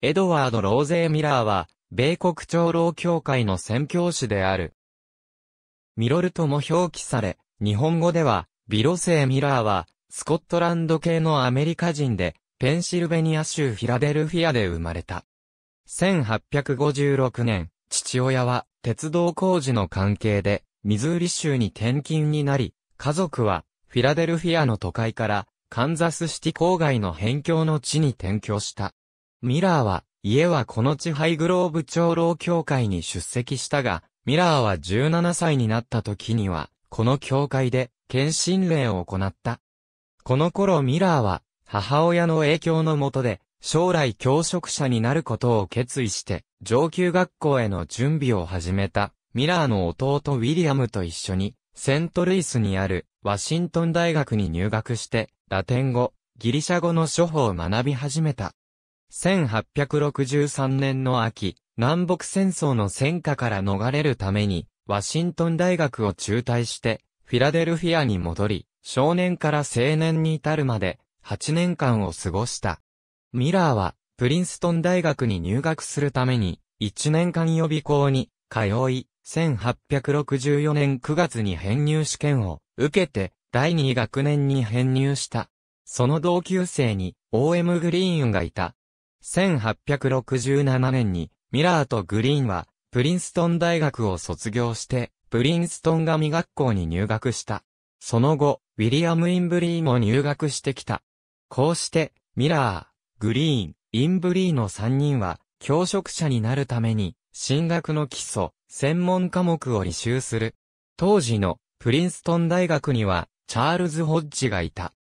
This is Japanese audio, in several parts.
エドワード・ローゼー・ミラーは、米国長老協会の宣教師である。ミロルとも表記され、日本語では、ビロセー・ミラーは、スコットランド系のアメリカ人で、ペンシルベニア州フィラデルフィアで生まれた。1856年、父親は鉄道工事の関係で、ミズーリ州に転勤になり、家族はフィラデルフィアの都会からカンザスシティ郊外の辺境の地に転居した。ミラーは、家はこの地ハイグローブ長老協会に出席したが、ミラーは17歳になった時には、この教会で、献身令を行った。この頃ミラーは、母親の影響のもとで、将来教職者になることを決意して、上級学校への準備を始めた、ミラーの弟ウィリアムと一緒に、セントルイスにある、ワシントン大学に入学して、ラテン語、ギリシャ語の処方を学び始めた。1863年の秋、南北戦争の戦火から逃れるために、ワシントン大学を中退して、フィラデルフィアに戻り、少年から青年に至るまで、8年間を過ごした。ミラーは、プリンストン大学に入学するために、1年間予備校に、通い、1864年9月に編入試験を受けて、第2学年に編入した。その同級生に、OM グリーンがいた。1867年に、ミラーとグリーンは、プリンストン大学を卒業して、プリンストン神学校に入学した。その後、ウィリアム・インブリーも入学してきた。こうして、ミラー、グリーン、インブリーの3人は、教職者になるために、進学の基礎、専門科目を履修する。当時のプリンストン大学には、チャールズ・ホッジがいた。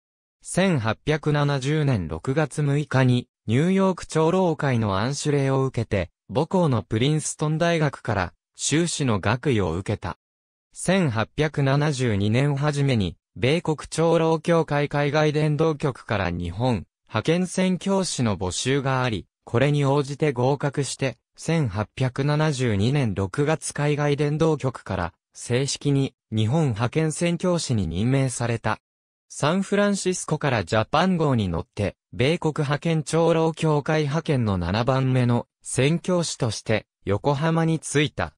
1870年6月6日に、ニューヨーク長老会の暗種令を受けて、母校のプリンストン大学から修士の学位を受けた。1872年初めに、米国長老協会海外伝道局から日本、派遣宣教師の募集があり、これに応じて合格して、1872年6月海外伝道局から、正式に日本派遣宣教師に任命された。サンフランシスコからジャパン号に乗って、米国派遣長老協会派遣の7番目の宣教師として横浜に着いた。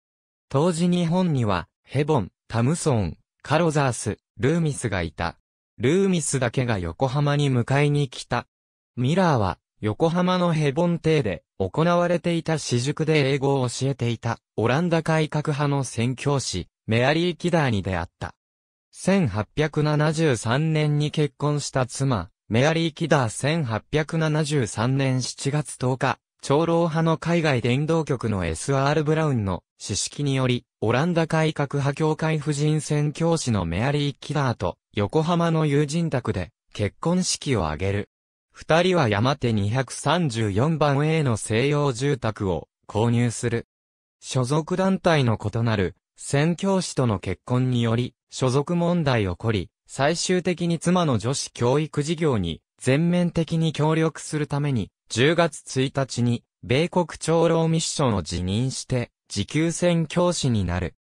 当時日本には、ヘボン、タムソン、カロザース、ルーミスがいた。ルーミスだけが横浜に迎えに来た。ミラーは、横浜のヘボン邸で行われていた私塾で英語を教えていたオランダ改革派の宣教師、メアリー・キダーに出会った。1873年に結婚した妻、メアリー・キダー1873年7月10日、長老派の海外伝道局の S.R. ブラウンの指式により、オランダ改革派教会婦人宣教師のメアリー・キダーと横浜の友人宅で結婚式を挙げる。二人は山手234番 A の西洋住宅を購入する。所属団体の異なる宣教師との結婚により、所属問題起こり、最終的に妻の女子教育事業に全面的に協力するために、10月1日に、米国長老ミッションを辞任して、時給宣教師になる。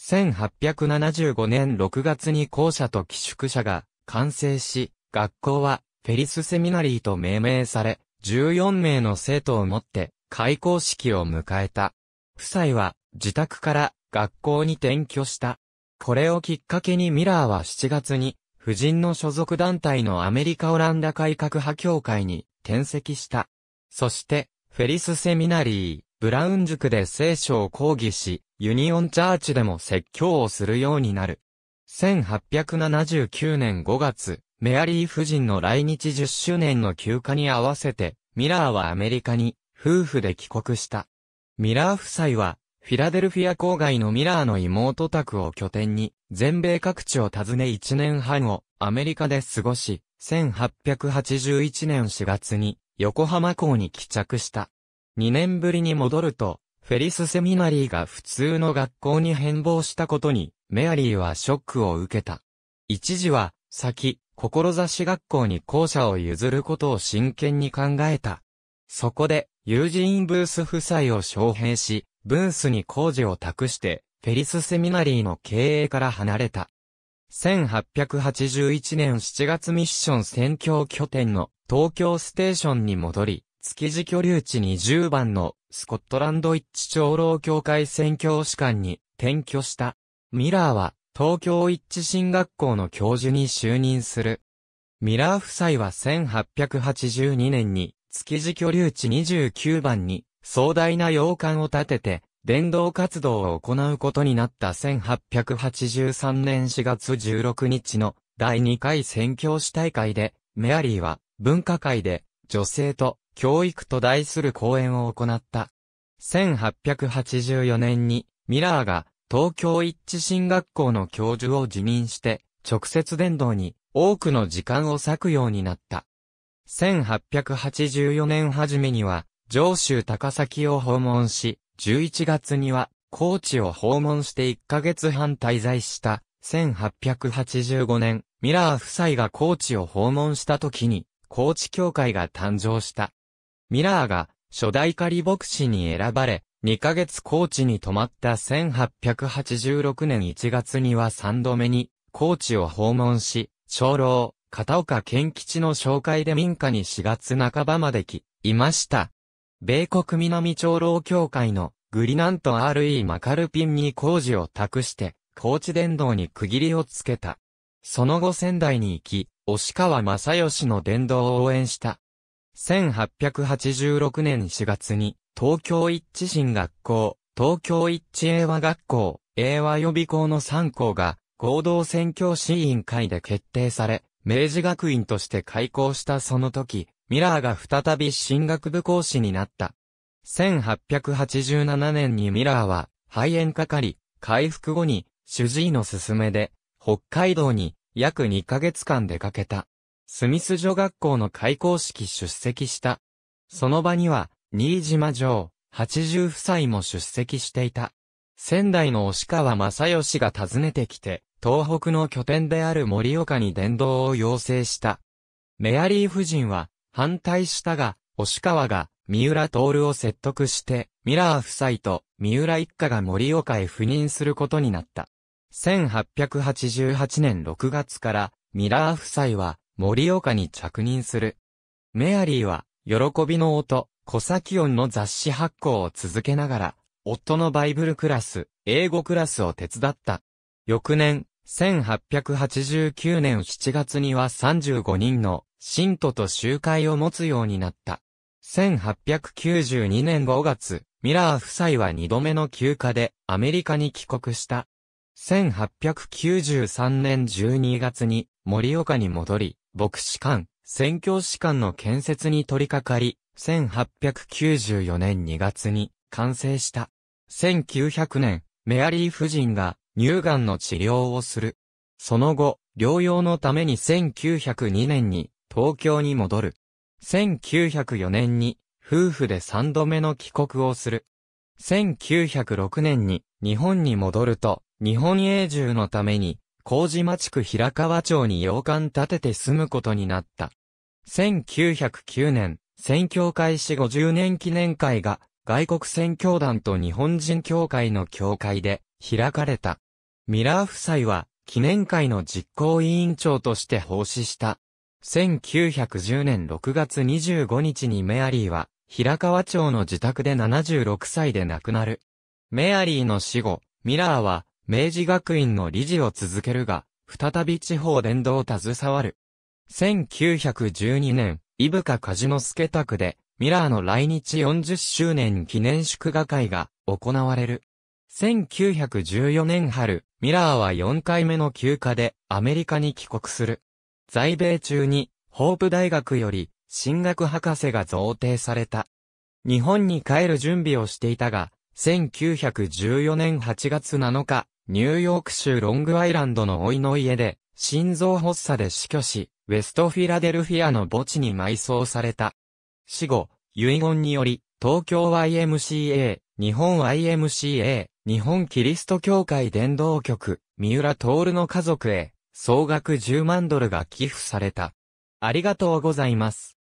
1875年6月に校舎と寄宿舎が完成し、学校はフェリスセミナリーと命名され、14名の生徒をもって開校式を迎えた。夫妻は自宅から学校に転居した。これをきっかけにミラーは7月に、夫人の所属団体のアメリカ・オランダ改革派協会に転籍した。そして、フェリスセミナリー、ブラウン塾で聖書を講義し、ユニオンチャーチでも説教をするようになる。1879年5月、メアリー夫人の来日10周年の休暇に合わせて、ミラーはアメリカに夫婦で帰国した。ミラー夫妻はフィラデルフィア郊外のミラーの妹宅を拠点に、全米各地を訪ね1年半をアメリカで過ごし、1881年4月に横浜港に帰着した。2年ぶりに戻ると、フェリスセミナリーが普通の学校に変貌したことに、メアリーはショックを受けた。一時は、先、志学校に校舎を譲ることを真剣に考えた。そこで、友人ブース夫妻を招聘し、ブースに工事を託して、フェリスセミナリーの経営から離れた。1881年7月ミッション宣教拠点の東京ステーションに戻り、築地居留地20番のスコットランド一致長老協会宣教師官に転居した。ミラーは東京一致新学校の教授に就任する。ミラー夫妻は1882年に築地居留地29番に壮大な洋館を建てて、伝道活動を行うことになった1883年4月16日の第2回宣教師大会で、メアリーは文化会で女性と教育と題する講演を行った。1884年にミラーが東京一致進学校の教授を辞任して直接伝道に多くの時間を割くようになった。1884年初めには、上州高崎を訪問し、11月には、高知を訪問して1ヶ月半滞在した、1885年、ミラー夫妻が高知を訪問した時に、高知教会が誕生した。ミラーが、初代仮牧師に選ばれ、2ヶ月高知に泊まった1886年1月には3度目に、高知を訪問し、長老、片岡健吉の紹介で民家に4月半ばまで来、いました。米国南長老協会のグリナント R.E. マカルピンに工事を託して、高知電動に区切りをつけた。その後仙台に行き、押川正義の電道を応援した。1886年4月に、東京一致新学校、東京一致英和学校、英和予備校の3校が、合同選挙委員会で決定され、明治学院として開校したその時、ミラーが再び進学部講師になった。1887年にミラーは肺炎かかり、回復後に主治医の勧めで北海道に約2ヶ月間出かけた。スミス女学校の開校式出席した。その場には新島城、80夫妻も出席していた。仙台の押川正義が訪ねてきて、東北の拠点である森岡に伝道を要請した。メアリー夫人は反対したが、押川が三浦徹を説得して、ミラー夫妻と三浦一家が森岡へ赴任することになった。1888年6月からミラー夫妻は森岡に着任する。メアリーは、喜びの音、小崎音の雑誌発行を続けながら、夫のバイブルクラス、英語クラスを手伝った。翌年、1889年7月には35人の信徒と集会を持つようになった。1892年5月、ミラー夫妻は2度目の休暇でアメリカに帰国した。1893年12月に森岡に戻り、牧師館、宣教師館の建設に取り掛かり、1894年2月に完成した。1900年、メアリー夫人が乳がんの治療をする。その後、療養のために1902年に東京に戻る。1904年に夫婦で3度目の帰国をする。1906年に日本に戻ると、日本永住のために、麹町区平川町に洋館建てて住むことになった。1909年、選挙開始50年記念会が外国宣教団と日本人協会の協会で開かれた。ミラー夫妻は記念会の実行委員長として奉仕した。1910年6月25日にメアリーは平川町の自宅で76歳で亡くなる。メアリーの死後、ミラーは明治学院の理事を続けるが、再び地方伝道を携わる。1912年、伊深梶之助宅で、ミラーの来日40周年記念祝賀会が行われる。1914年春、ミラーは4回目の休暇でアメリカに帰国する。在米中に、ホープ大学より、進学博士が贈呈された。日本に帰る準備をしていたが、1914年8月7日、ニューヨーク州ロングアイランドの老いの家で、心臓発作で死去し、ウェストフィラデルフィアの墓地に埋葬された。死後、遺言により、東京 YMCA、日本 YMCA、日本キリスト教会伝道局、三浦徹の家族へ、総額10万ドルが寄付された。ありがとうございます。